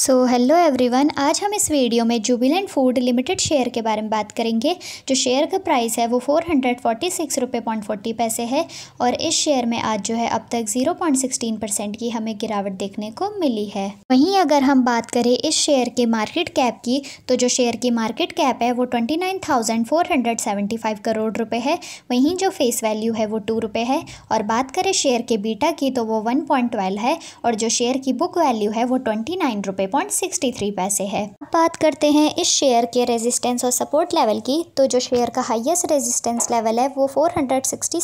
so hello everyone आज हम इस वीडियो में जुबिलेंट फूड लिमिटेड शेयर के बारे में बात करेंगे जो शेयर का प्राइस है वो फोर हंड्रेड फोर्टी सिक्स रुपये पॉइंट फोर्टी पैसे है और इस शेयर में आज जो है अब तक ज़ीरो पॉइंट सिक्सटीन परसेंट की हमें गिरावट देखने को मिली है वहीं अगर हम बात करें इस शेयर के मार्केट कैप की तो जो शेयर की मार्केट कैप है वो twenty nine thousand four hundred seventy five crore रुपये है वहीं जो फेस वैल्यू है वो टू रुपये है और बात करें शेयर के बीटा की तो वो वन पॉइंट ट्वेल्व है और जो शेयर की बुक वैल्यू है वो ट्वेंटी नाइन रुपये पॉइंट सिक्सटी थ्री पैसे है बात करते हैं इस शेयर के रेजिस्टेंस और सपोर्ट लेवल की तो जो शेयर का हाईएस्ट रेजिस्टेंस लेवल है वो four hundred sixty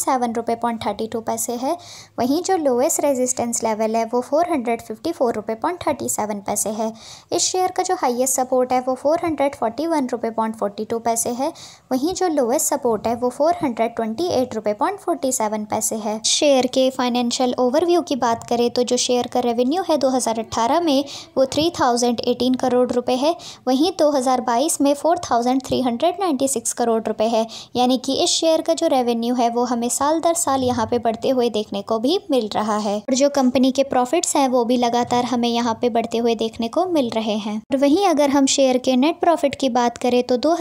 point thirty two पैसे है वहीं जो लोएस्ट रेजिस्टेंस लेवल है वो four hundred four point thirty seven पैसे है इस शेयर का जो हाईएस्ट सपोर्ट है वो four hundred forty one point forty two पैसे है वहीं जो लोएस्ट सपोर्ट है वो four hundred twenty eight point forty seven पैसे है शेयर के फाइनेंशियल ओवरव्यू की बात करें तो जो शेयर का रेवेन्यू है दो हज़ार अट्ठारह में वो थ्री 3018 करोड़ रुपए है वहीं 2022 में 4396 करोड़ रुपए है यानी कि इस शेयर का जो रेवेन्यू है वो हमें साल दर साल यहाँ पे बढ़ते हुए देखने को भी मिल रहा है और जो कंपनी के प्रॉफिट्स हैं वो भी लगातार हमें यहाँ पे बढ़ते हुए देखने को मिल रहे हैं और वहीं अगर हम शेयर के नेट प्रॉफिट की बात करें तो दो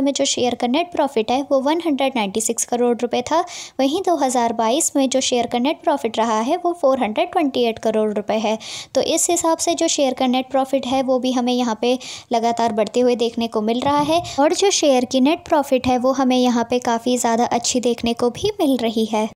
में जो शेयर का नेट प्रॉफिट है वो वन करोड़ रुपए था वहीं दो में जो शेयर का नेट प्रॉफिट रहा है वो फोर करोड़ रुपए है तो इस हिसाब से जो शेयर का नेट नेट प्रॉफिट है वो भी हमें यहाँ पे लगातार बढ़ते हुए देखने को मिल रहा है और जो शेयर की नेट प्रॉफिट है वो हमें यहाँ पे काफ़ी ज़्यादा अच्छी देखने को भी मिल रही है